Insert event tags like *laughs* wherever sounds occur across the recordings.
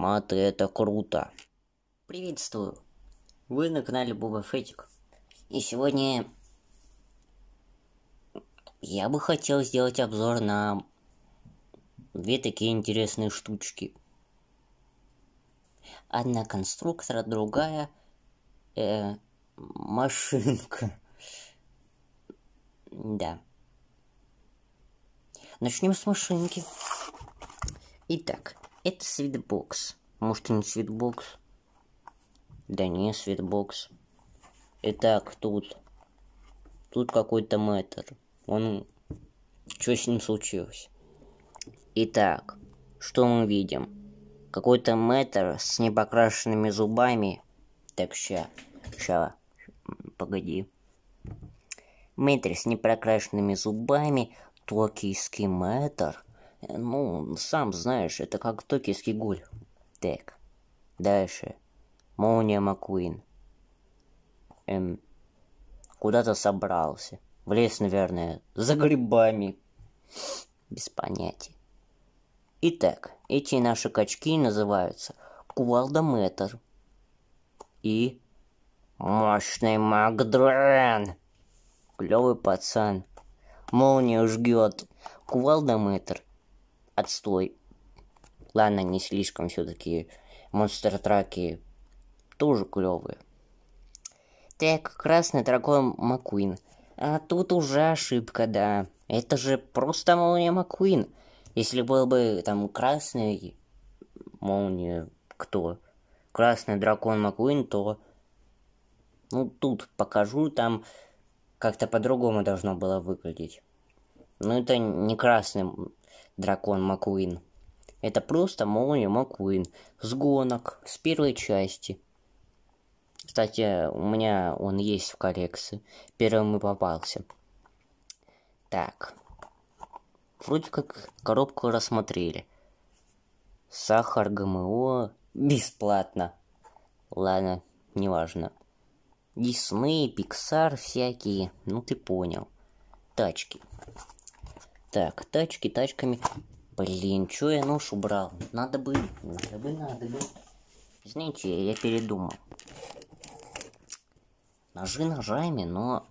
Маты, это круто. Приветствую. Вы на канале Буба Фетик. И сегодня я бы хотел сделать обзор на две такие интересные штучки. Одна конструктора, другая э, машинка. Да. Начнем с машинки. Итак, это свитбокс. Может, и не свитбокс? Да не, свитбокс. Итак, тут. Тут какой-то мэтр. Он... Что с ним случилось? Итак, что мы видим? Какой-то мэтр с непокрашенными зубами. Так, ща. Ща. Погоди. Мэтр с непрокрашенными зубами. Токийский мэтр Э, ну, сам знаешь, это как токийский гуль. Так, дальше. Молния Макуин. Эм, куда-то собрался. В лес, наверное, за грибами. Без понятия. Итак, эти наши качки называются Кувалдометр и Мощный Макдрен. Клевый пацан. Молния жгет. Кувалдометр отстой. Ладно, не слишком все-таки. Монстр траки тоже клевые. Так, красный дракон Маккуин. А тут уже ошибка, да. Это же просто молния Маккуин. Если был бы там красный молния, кто? Красный дракон Маккуин, то... Ну, тут покажу, там как-то по-другому должно было выглядеть. Но ну, это не красный Дракон Маккуин. Это просто молния Маккуин с гонок, с первой части. Кстати, у меня он есть в коррекции. Первым и попался. Так. Вроде как коробку рассмотрели. Сахар, ГМО, бесплатно. Ладно, неважно. Дисней, Пиксар всякие, ну ты понял. Тачки. Так, тачки тачками. Блин, чё я нож убрал? Надо бы, надо бы, надо бы. Знаете, я передумал. Ножи ножами, но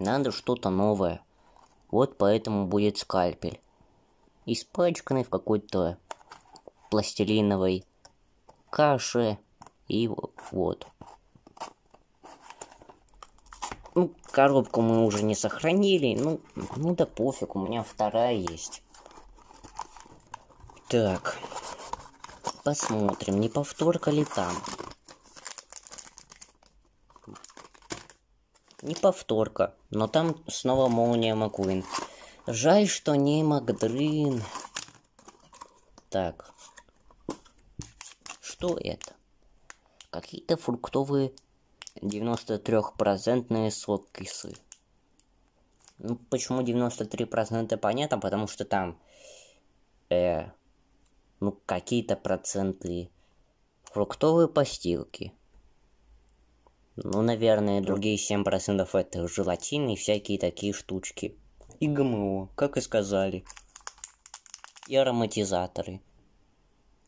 надо что-то новое. Вот поэтому будет скальпель. Испачканный в какой-то пластилиновой каше. И вот. Ну, коробку мы уже не сохранили. Ну, ну да пофиг, у меня вторая есть. Так. Посмотрим, не повторка ли там. Не повторка, но там снова молния Макуин. Жаль, что не Макдрин. Так. Что это? Какие-то фруктовые 93% сок кисы. Ну, почему 93% понятно, потому что там, э, ну, какие-то проценты фруктовые постилки. Ну, наверное, другие 7% это желатин и всякие такие штучки. И ГМО, как и сказали. И ароматизаторы.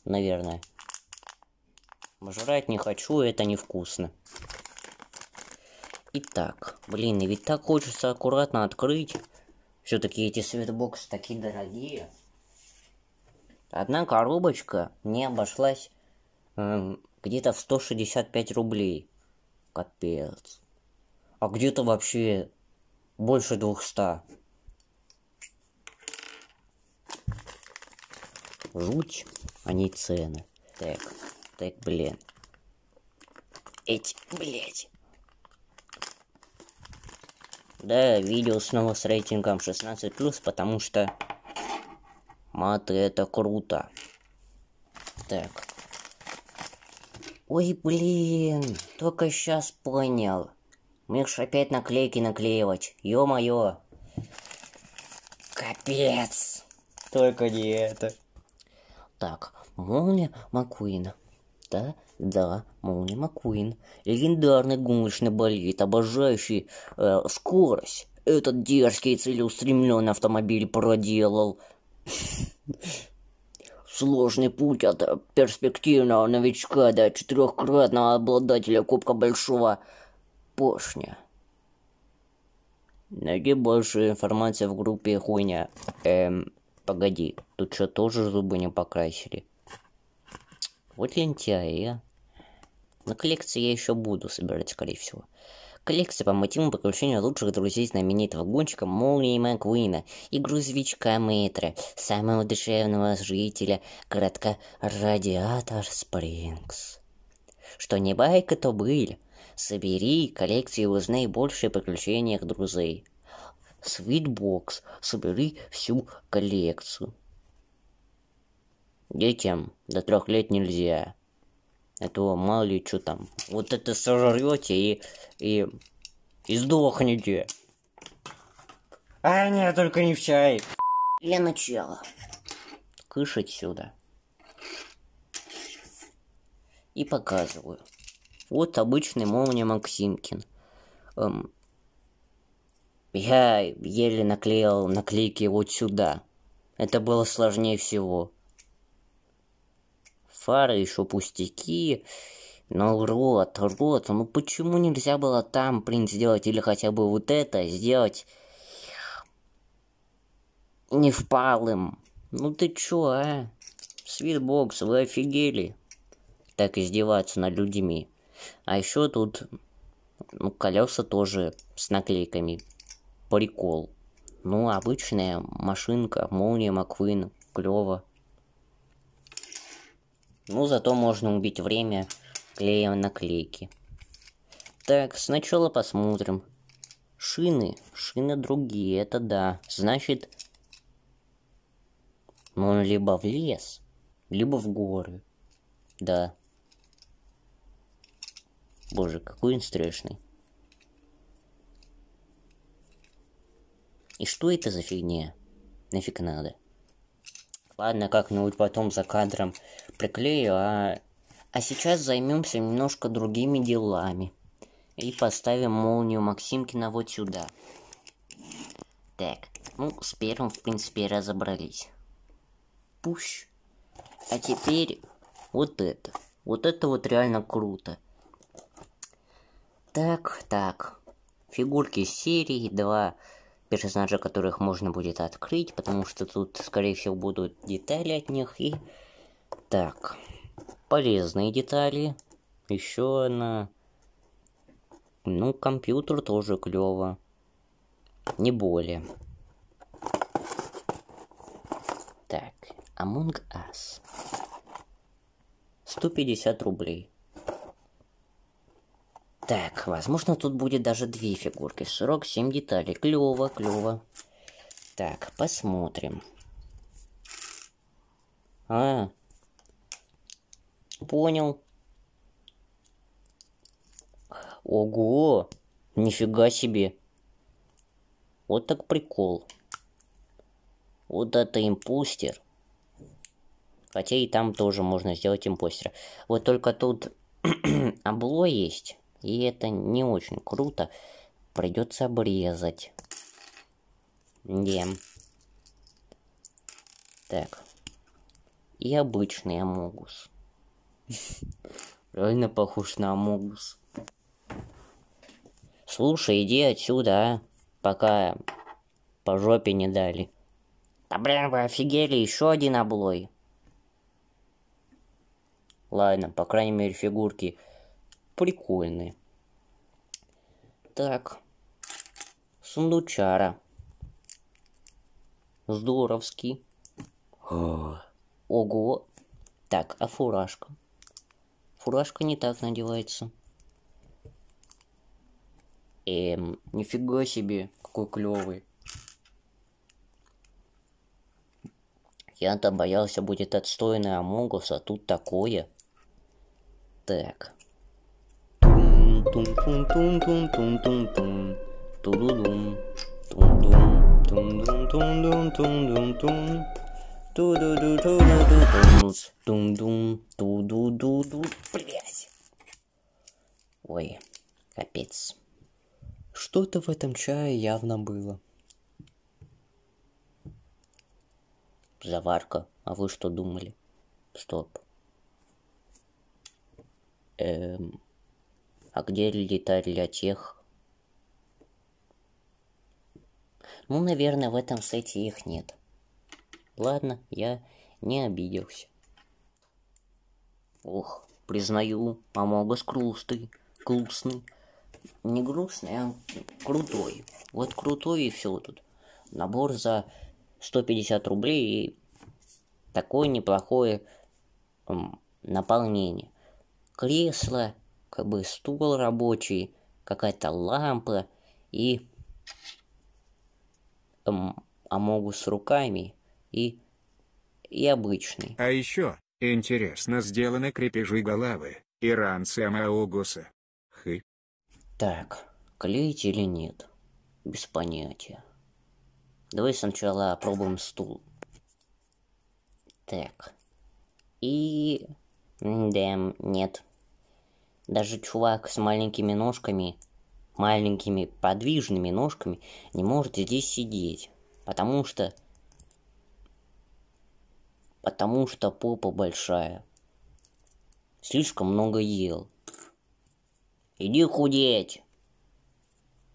Наверное. Жрать не хочу, это невкусно. Итак, блин, и ведь так хочется аккуратно открыть. Все-таки эти светбоксы такие дорогие. Одна коробочка не обошлась эм, где-то в 165 рублей. Капец. А где-то вообще больше 200. Жуть, а не цены. Так, так, блин. эти блять. Да, видео снова с рейтингом 16+, потому что маты это круто. Так. Ой, блин, только сейчас понял. Мне ж опять наклейки наклеивать, ё-моё. Капец. Только не это. Так, молния Макуина. Это, да, Молния Маккуин. Легендарный гоночный болит, обожающий э, скорость. Этот дерзкий и целеустремленный автомобиль проделал. Сложный путь от перспективного новичка до четырехкратного обладателя Кубка Большого Пошня. Найди больше информации в группе хуйня. Эм, погоди, тут что тоже зубы не покрасили? Вот лентяя. На коллекции я еще буду собирать, скорее всего. Коллекция по мотивам приключения лучших друзей знаменитого гонщика Молнии Маквина и грузовичка Мэтра, самого душевного жителя городка Радиатор Спрингс. Что не байка, то были. Собери коллекцию и узнай больше о приключениях друзей. Свитбокс, собери всю коллекцию. Детям до трех лет нельзя. А то мало ли что там. Вот это сожрете и, и, и сдохнете. А нет, а только не в чай. я начала. Кышать сюда. И показываю. Вот обычный молния Максимкин. Эм, я еле наклеил наклейки вот сюда. Это было сложнее всего фары еще пустяки. Но ну рот, рот, ну почему нельзя было там, блин, сделать или хотя бы вот это сделать не впалым? Ну ты чё, а? Свитбокс, вы офигели? Так издеваться над людьми. А еще тут ну, колеса тоже с наклейками. Прикол. Ну, обычная машинка, молния Маквин, клево. Ну, зато можно убить время клея наклейки. Так, сначала посмотрим. Шины. Шины другие, это да. Значит, ну, он либо в лес, либо в горы. Да. Боже, какой он страшный. И что это за фигня? Нафиг надо? Ладно, как-нибудь потом за кадром приклею, а... А сейчас займемся немножко другими делами. И поставим молнию Максимкина вот сюда. Так, ну, с первым, в принципе, разобрались. Пущ. А теперь вот это. Вот это вот реально круто. Так, так. Фигурки серии 2 персонажа, которых можно будет открыть, потому что тут, скорее всего, будут детали от них. И так, полезные детали. Еще она... Ну, компьютер тоже клево. Не более. Так, Among Us. 150 рублей. Так, возможно, тут будет даже две фигурки. Срок 7 деталей. Клево, клево. Так, посмотрим. А, понял. Ого, нифига себе. Вот так прикол. Вот это импустер. Хотя и там тоже можно сделать импостера. Вот только тут *clears throat* обло есть. И это не очень круто. Придется обрезать. Где? Так. И обычный амогус. *laughs* Реально похож на амогус. Слушай, иди отсюда, а. Пока по жопе не дали. Да блин, вы офигели, еще один облой. Ладно, по крайней мере, фигурки прикольные. Так. Сундучара. Здоровский. *gasps* Ого. Так, а фуражка? Фуражка не так надевается. Эм, нифига себе, какой клевый. Я-то боялся будет отстойный Амогус, а тут такое. Так. Блять. Ой, капец. Что-то в этом чае явно было. Заварка. А вы что думали? Стоп. Эм... А где летать для тех? Ну, наверное, в этом сайте их нет. Ладно, я не обиделся. Ох, признаю, помога с крустой, грустный. Не грустный, а крутой. Вот крутой и все тут. Набор за 150 рублей и такое неплохое наполнение. Кресло, как бы стул рабочий, какая-то лампа и... Эм, амогу с руками и... и обычный. А еще, интересно сделаны крепежи головы, иранцы амогуса. Хы. Так, клеить или нет? Без понятия. Давай сначала опробуем стул. Так. И... Да, нет. Даже чувак с маленькими ножками, маленькими подвижными ножками, не может здесь сидеть. Потому что... Потому что попа большая. Слишком много ел. Иди худеть!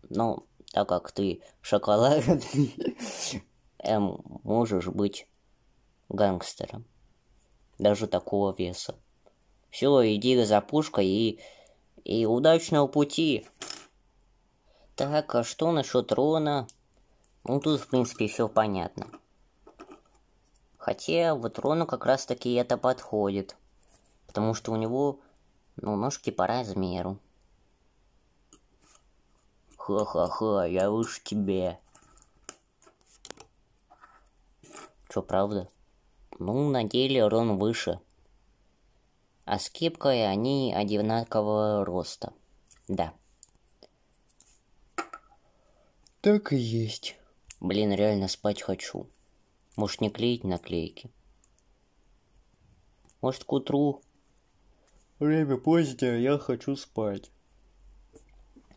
Но так как ты шоколад, *laughs* эм, можешь быть гангстером. Даже такого веса. Все, иди за пушкой и... И удачного пути! Так, а что насчет Рона? Ну, тут, в принципе, все понятно. Хотя, вот Рону как раз-таки это подходит. Потому что у него, ну, ножки по размеру. Ха-ха-ха, я выше тебе. Чё, правда? Ну, на деле Рон выше а с кепкой они одинакового роста. Да. Так и есть. Блин, реально спать хочу. Может, не клеить наклейки? Может, к утру? Время позднее, а я хочу спать.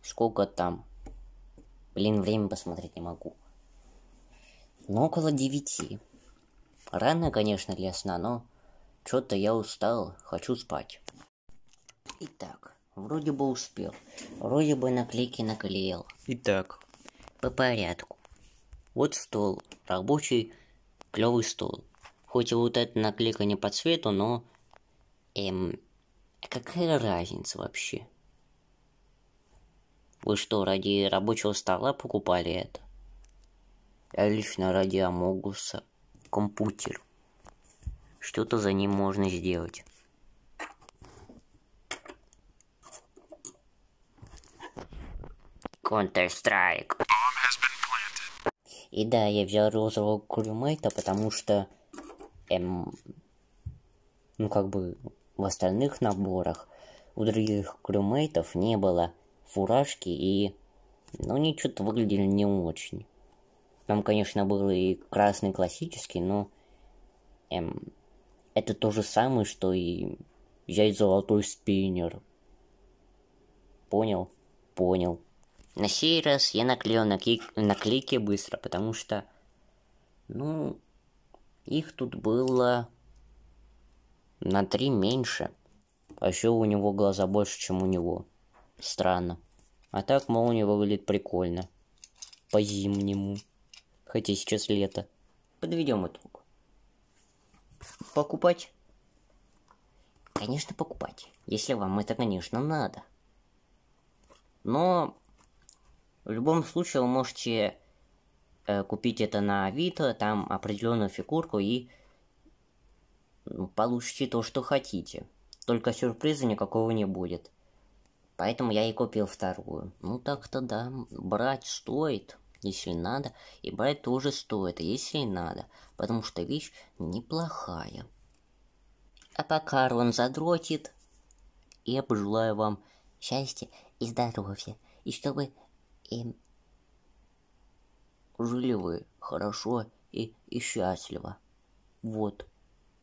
Сколько там? Блин, время посмотреть не могу. Но ну, около девяти. Рано, конечно, для сна, но что-то я устал, хочу спать. Итак, вроде бы успел. Вроде бы наклейки наклеил. Итак, по порядку. Вот стол, рабочий, клевый стол. Хоть и вот эта наклейка не по цвету, но... Эм, какая разница вообще? Вы что, ради рабочего стола покупали это? Я лично ради Амогуса. Компьютер что-то за ним можно сделать. Counter-Strike. И да, я взял розового крюмейта, потому что... Эм, ну, как бы, в остальных наборах у других крюмейтов не было фуражки и... Ну, они что-то выглядели не очень. Там, конечно, был и красный классический, но... Эм, это то же самое, что и взять золотой спиннер. Понял? Понял. На сей раз я наклеил накли... наклейки быстро, потому что, ну, их тут было на три меньше. А еще у него глаза больше, чем у него. Странно. А так молния выглядит прикольно. По-зимнему. Хотя сейчас лето. Подведем итог покупать? Конечно, покупать, если вам это, конечно, надо. Но в любом случае вы можете э, купить это на Авито, там определенную фигурку и ну, получите то, что хотите. Только сюрприза никакого не будет. Поэтому я и купил вторую. Ну так-то да, брать стоит. А если надо, и брать тоже стоит, если надо, потому что вещь неплохая. А пока Рон задротит, я пожелаю вам счастья и здоровья, и чтобы эм, жили вы хорошо и, и счастливо. Вот.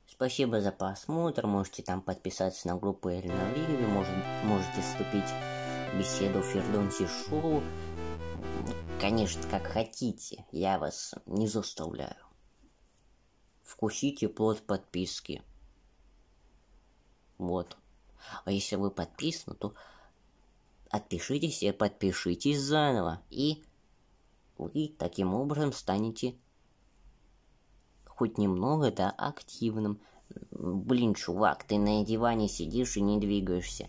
Спасибо за просмотр, можете там подписаться на группу Эльна Ливи, может, можете вступить в беседу в Фердонси Шоу, Конечно, как хотите, я вас не заставляю. Вкусите плод подписки. Вот. А если вы подписаны, то отпишитесь и подпишитесь заново. И вы таким образом станете хоть немного, да, активным. Блин, чувак, ты на диване сидишь и не двигаешься.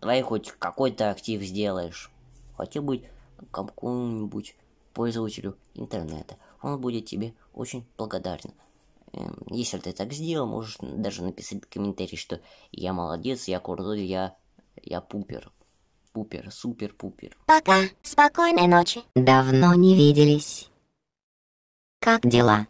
Давай хоть какой-то актив сделаешь. Хотя бы какому-нибудь пользователю интернета. Он будет тебе очень благодарен. Эм, если ты так сделал, можешь даже написать комментарий, что я молодец, я крутой, я, я пупер. Пупер, супер-пупер. Пока, спокойной ночи. Давно не виделись. Как дела?